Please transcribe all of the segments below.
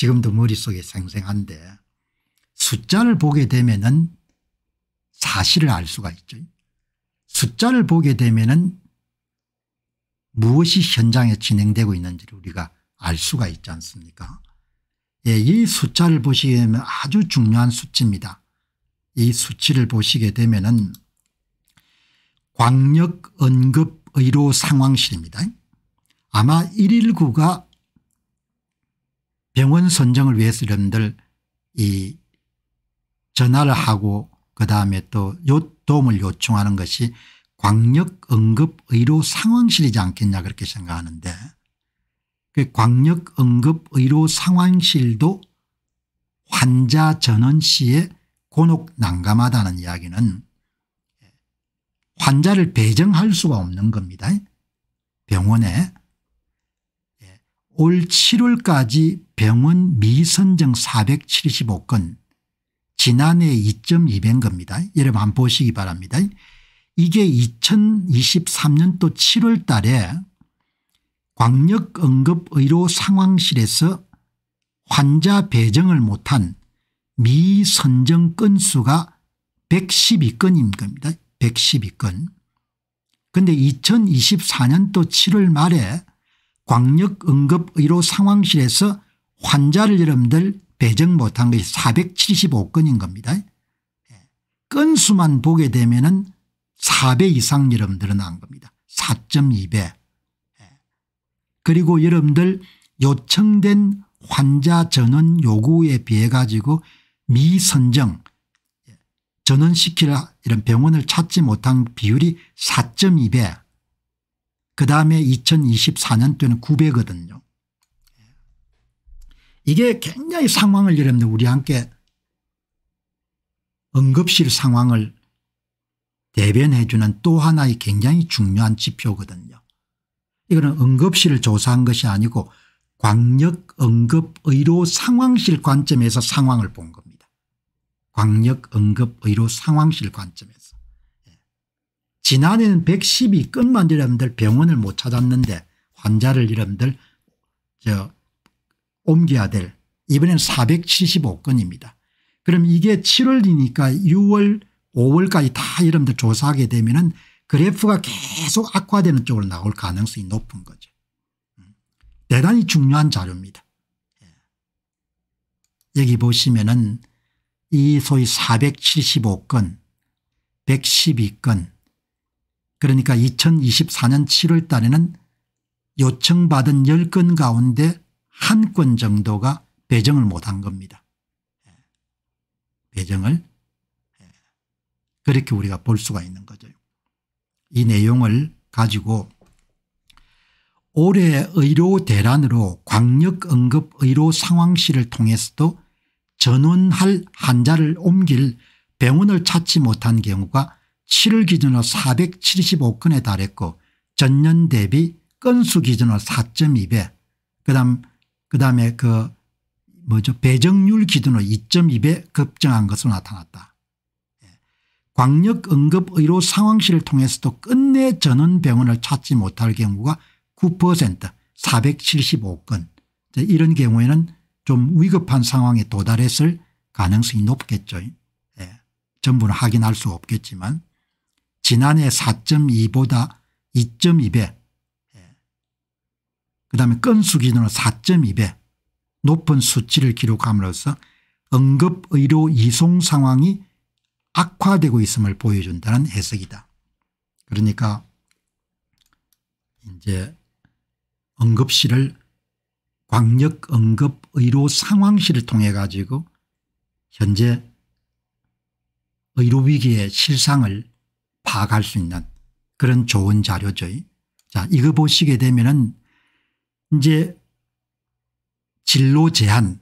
지금도 머릿속에 생생한데 숫자를 보게 되면은 사실을 알 수가 있죠. 숫자를 보게 되면은 무엇이 현장에 진행되고 있는지를 우리가 알 수가 있지 않습니까 예, 이 숫자를 보시게 되면 아주 중요한 수치입니다. 이 수치를 보시게 되면 은 광역언급의료 상황실입니다. 아마 119가 병원 선정을 위해서 여러분들 이 전화를 하고 그다음에 또 도움을 요청하는 것이 광역응급의료 상황실이지 않겠냐 그렇게 생각하는데 그 광역응급의료 상황실도 환자 전원 시에 곤혹 난감하다는 이야기는 환자를 배정할 수가 없는 겁니다. 병원에 올 7월까지 병원 미선정 475건 지난해 2.2배인겁니다. 여러분 한 보시기 바랍니다. 이게 2023년도 7월 달에 광역응급의료 상황실에서 환자 배정을 못한 미선정 건수가 112건인 겁니다. 112건. 근데 2024년도 7월 말에 광역응급의료 상황실에서 환자를 여러분들 배정 못한 것이 475건인 겁니다. 예. 건수만 보게 되면 은 4배 이상 여러분들은 난 겁니다. 4.2배. 예. 그리고 여러분들 요청된 환자 전원 요구에 비해 가지고 미선정 예. 전원시킬 이런 병원을 찾지 못한 비율이 4.2배 그다음에 2024년도에는 9 0거든요 이게 굉장히 상황을 여러분들 우리 함께 응급실 상황을 대변해 주는 또 하나의 굉장히 중요한 지표거든요. 이거는 응급실을 조사한 것이 아니고 광역응급의료 상황실 관점에서 상황을 본 겁니다. 광역응급의료 상황실 관점에서. 지난해는 1 1 2이 끝만 여러분들 병원을 못 찾았는데 환자를 여러분들 저 옮겨야 될 이번엔 475건입니다. 그럼 이게 7월이니까 6월 5월까지 다 여러분들 조사하게 되면 은 그래프가 계속 악화되는 쪽으로 나올 가능성이 높은 거죠. 대단히 중요한 자료입니다. 예. 여기 보시면은 이 소위 475건, 112건, 그러니까 2024년 7월 달에는 요청받은 10건 가운데 한 건 정도가 배정을 못 한 겁니다. 배정을 그렇게 우리가 볼 수가 있는 거죠. 이 내용을 가지고 올해 의료 대란으로 광역 응급 의료 상황실을 통해서도 전원할 환자를 옮길 병원을 찾지 못한 경우가 7월 기준으로 475건에 달했고 전년 대비 건수 기준으로 4.2배 그다음 그다음에 그 뭐죠 배정률 기준으로 2.2배 급증한 것으로 나타났다. 예. 광역 응급의료 상황실을 통해서도 끝내 전원 병원을 찾지 못할 경우가 9% 475건 이런 경우에는 좀 위급한 상황에 도달했을 가능성이 높겠죠. 예. 전부는 확인할 수 없겠지만 지난해 4.2보다 2.2배 예. 그다음에 건수 기준으로 4.2배 높은 수치를 기록함으로써 응급의료 이송 상황이 악화되고 있음을 보여준다는 해석이다. 그러니까 이제 응급실을 광역 응급 의료 상황실을 통해 가지고 현재 의료 위기의 실상을 파악할 수 있는 그런 좋은 자료죠. 자, 이거 보시게 되면은 이제 진로 제한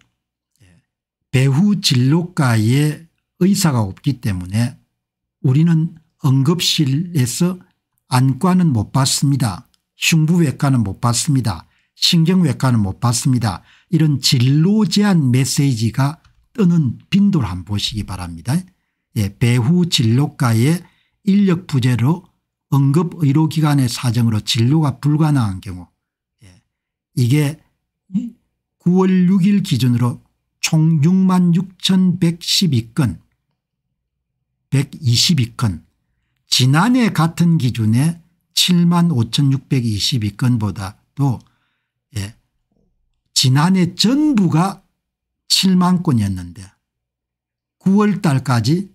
배후 진로과에 의사가 없기 때문에 우리는 응급실에서 안과는 못 봤습니다. 흉부외과는 못 봤습니다. 신경외과는 못 봤습니다. 이런 진로 제한 메시지가 뜨는 빈도를 한번 보시기 바랍니다. 예, 배후 진로과에 인력 부재로 응급의료기관의 사정으로 진료가 불가능한 경우 예. 이게 9월 6일 기준으로 총 6만 6,112건 122건 지난해 같은 기준에 7만 5,622건보다도 예. 지난해 전부가 7만 건이었는데 9월 달까지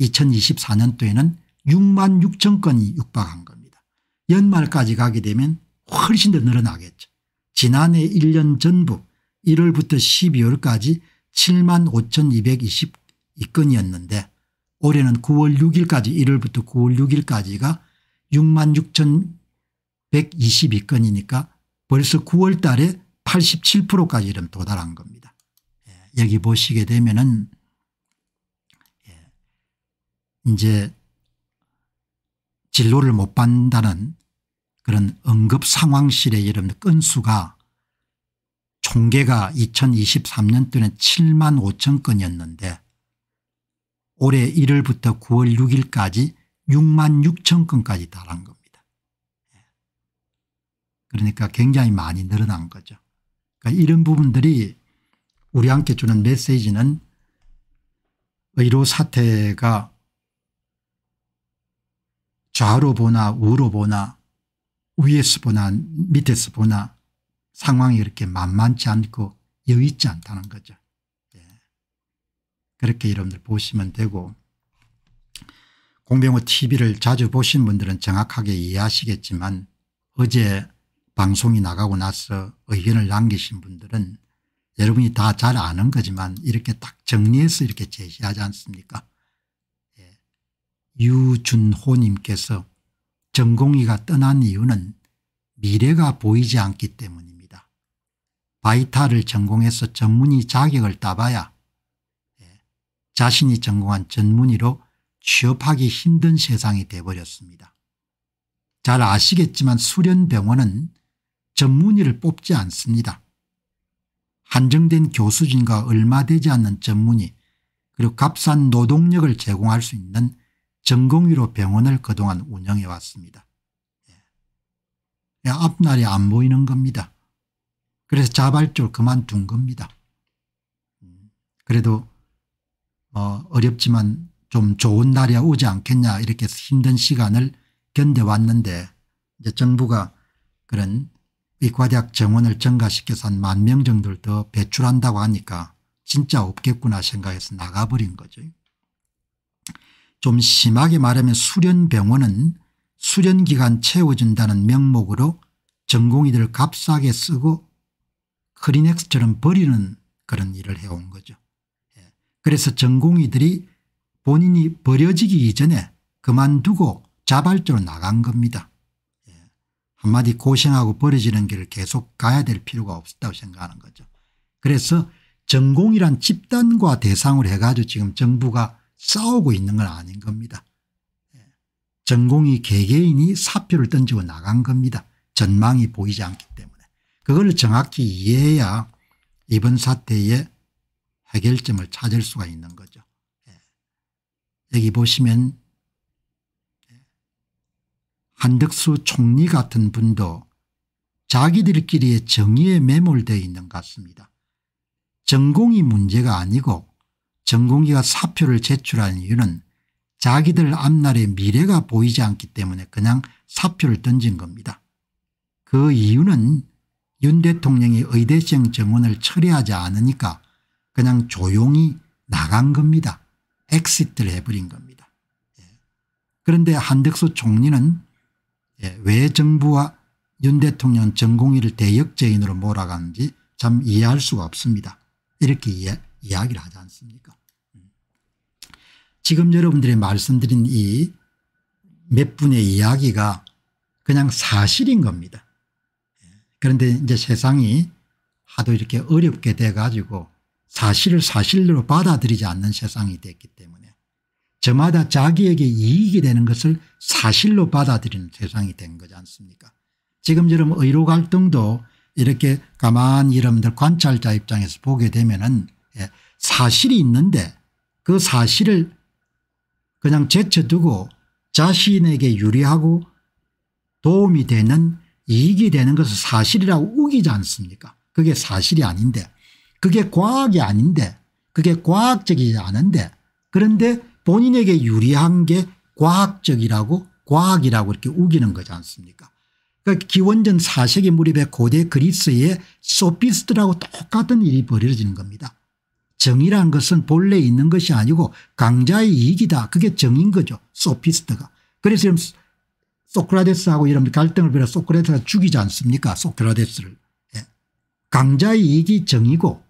2024년도에는 6만 6천 건이 육박한 겁니다. 연말까지 가게 되면 훨씬 더 늘어나겠죠. 지난해 1년 전부 1월부터 12월까지 7만 5222건이었는데 올해는 9월 6일까지 1월부터 9월 6일까지가 6만 6122건이니까 벌써 9월 달에 87%까지 이름 도달한 겁니다. 예, 여기 보시게 되면은 예, 이제 진로를 못 받는다는 그런 응급 상황실의 이름 건수가 총계가 2023년도는 에 7만 5천 건이었는데 올해 1월부터 9월 6일까지 6만 6천 건까지 달한 겁니다. 예. 그러니까 굉장히 많이 늘어난 거죠. 그러니까 이런 부분들이 우리한테 주는 메시지는 의료 사태가 좌로 보나 우로 보나 위에서 보나 밑에서 보나 상황이 이렇게 만만치 않고 여의치 않다는 거죠. 예. 그렇게 여러분들 보시면 되고 공병호 tv를 자주 보신 분들은 정확하게 이해하시겠지만 어제 방송이 나가고 나서 의견을 남기신 분들은 여러분이 다 잘 아는 거지만 이렇게 딱 정리해서 이렇게 제시하지 않습니까 유준호님께서 전공의가 떠난 이유는 미래가 보이지 않기 때문입니다. 바이탈을 전공해서 전문의 자격을 따봐야 예, 자신이 전공한 전문의로 취업하기 힘든 세상이 돼버렸습니다. 잘 아시겠지만 수련병원은 전문의를 뽑지 않습니다. 한정된 교수진과 얼마 되지 않는 전문의 그리고 값싼 노동력을 제공할 수 있는 전공의로 병원을 그동안 운영해 왔습니다. 예. 예. 앞날이 안 보이는 겁니다. 그래서 자발적으로 그만둔 겁니다. 음, 그래도 어, 어렵지만 좀 좋은 날이 오지 않겠냐 이렇게 힘든 시간을 견뎌왔는데 이제 정부가 그런 의과대학 정원을 증가시켜서 한 만 명 정도를 더 배출한다고 하니까 진짜 없겠구나 생각해서 나가버린 거죠. 좀 심하게 말하면 수련병원은 수련기간 채워준다는 명목으로 전공의들 값싸게 쓰고 크리넥스처럼 버리는 그런 일을 해온 거죠. 예. 그래서 전공의들이 본인이 버려지기 이전에 그만두고 자발적으로 나간 겁니다. 예. 한마디 고생하고 버려지는 길을 계속 가야 될 필요가 없다고 었 생각하는 거죠. 그래서 전공이란 집단과 대상을 해가지고 지금 정부가 싸우고 있는 건 아닌 겁니다. 예. 전공이 개개인이 사표를 던지고 나간 겁니다. 전망이 보이지 않기 때문에. 그걸 정확히 이해해야 이번 사태의 해결점을 찾을 수가 있는 거죠. 예. 여기 보시면 예. 한덕수 총리 같은 분도 자기들끼리의 정의에 매몰되어 있는 것 같습니다. 전공이 문제가 아니고 전공기가 사표를 제출한 이유는 자기들 앞날의 미래가 보이지 않기 때문에 그냥 사표를 던진 겁니다. 그 이유는 윤 대통령이 의대생 정원을 처리하지 않으니까 그냥 조용히 나간 겁니다. 엑시트를 해버린 겁니다. 예. 그런데 한덕수 총리는 예, 왜 정부와 윤 대통령 전공의를 대역죄인으로 몰아가는지 참 이해할 수가 없습니다. 이렇게 이해, 이야기를 하지 않습니까 지금 여러분들이 말씀드린 이 몇 분의 이야기가 그냥 사실인 겁니다. 그런데 이제 세상이 하도 이렇게 어렵게 돼가지고 사실을 사실로 받아들이지 않는 세상이 됐기 때문에 저마다 자기에게 이익이 되는 것을 사실로 받아들이는 세상이 된 거지 않습니까 지금처럼 의료 갈등도 이렇게 가만히 여러분들 관찰자 입장에서 보게 되면 은 예, 사실이 있는데 그 사실을 그냥 제쳐두고 자신에게 유리하고 도움이 되는 이익이 되는 것을 사실이라고 우기지 않습니까 그게 사실이 아닌데 그게 과학이 아닌데 그게 과학적이지 않은데 그런데 본인에게 유리한 게 과학적이라고 과학이라고 이렇게 우기는 거지 않습니까 그러니까 기원전 4세기 무렵의 고대 그리스의 소피스트라고 똑같은 일이 벌어지는 겁니다. 정의라는 것은 본래 있는 것이 아니고 강자의 이익이다. 그게 정인 거죠. 소피스트가. 그래서 지금 소크라테스하고 여러분 갈등을 벌여 소크라테스가 죽이지 않습니까 소크라테스를. 예. 강자의 이익이 정이고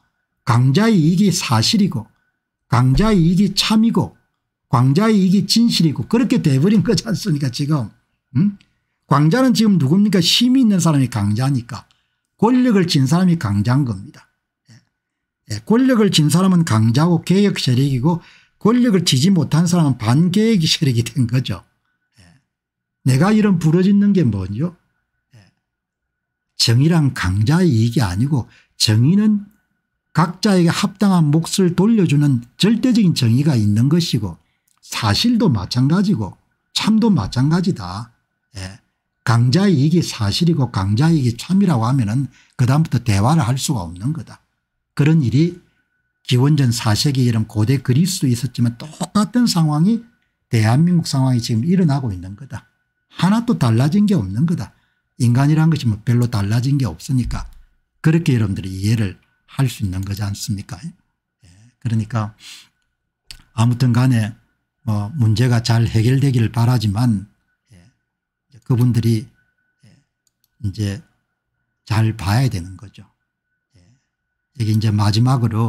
강자의 이익이 사실이고 강자의 이익이 참이고 강자의 이익이 진실이고 그렇게 돼버린 거지 않습니까 지금. 음? 강자는 지금 누굽니까 힘이 있는 사람이 강자니까 권력을 쥔 사람이 강자인 겁니다. 예, 권력을 진 사람은 강자고 개혁 세력이고 권력을 지지 못한 사람은 반개혁 세력이 된 거죠. 예. 내가 이런 부러짓는 게 뭐죠? 예. 정의란 강자의 이익이 아니고 정의는 각자에게 합당한 몫을 돌려주는 절대적인 정의가 있는 것이고 사실도 마찬가지고 참도 마찬가지다. 예. 강자의 이익이 사실이고 강자의 이익이 참이라고 하면 은 그다음부터 대화를 할 수가 없는 거다. 그런 일이 기원전 4세기 이런 고대 그리스도 있었지만 똑같은 상황이 대한민국 상황이 지금 일어나고 있는 거다. 하나도 달라진 게 없는 거다. 인간이란 것이 뭐 별로 달라진 게 없으니까 그렇게 여러분들이 이해를 할 수 있는 거지 않습니까? 예. 그러니까 아무튼 간에 뭐 문제가 잘 해결되기를 바라지만 예. 그분들이 예. 이제 잘 봐야 되는 거죠. 이게 이제 마지막으로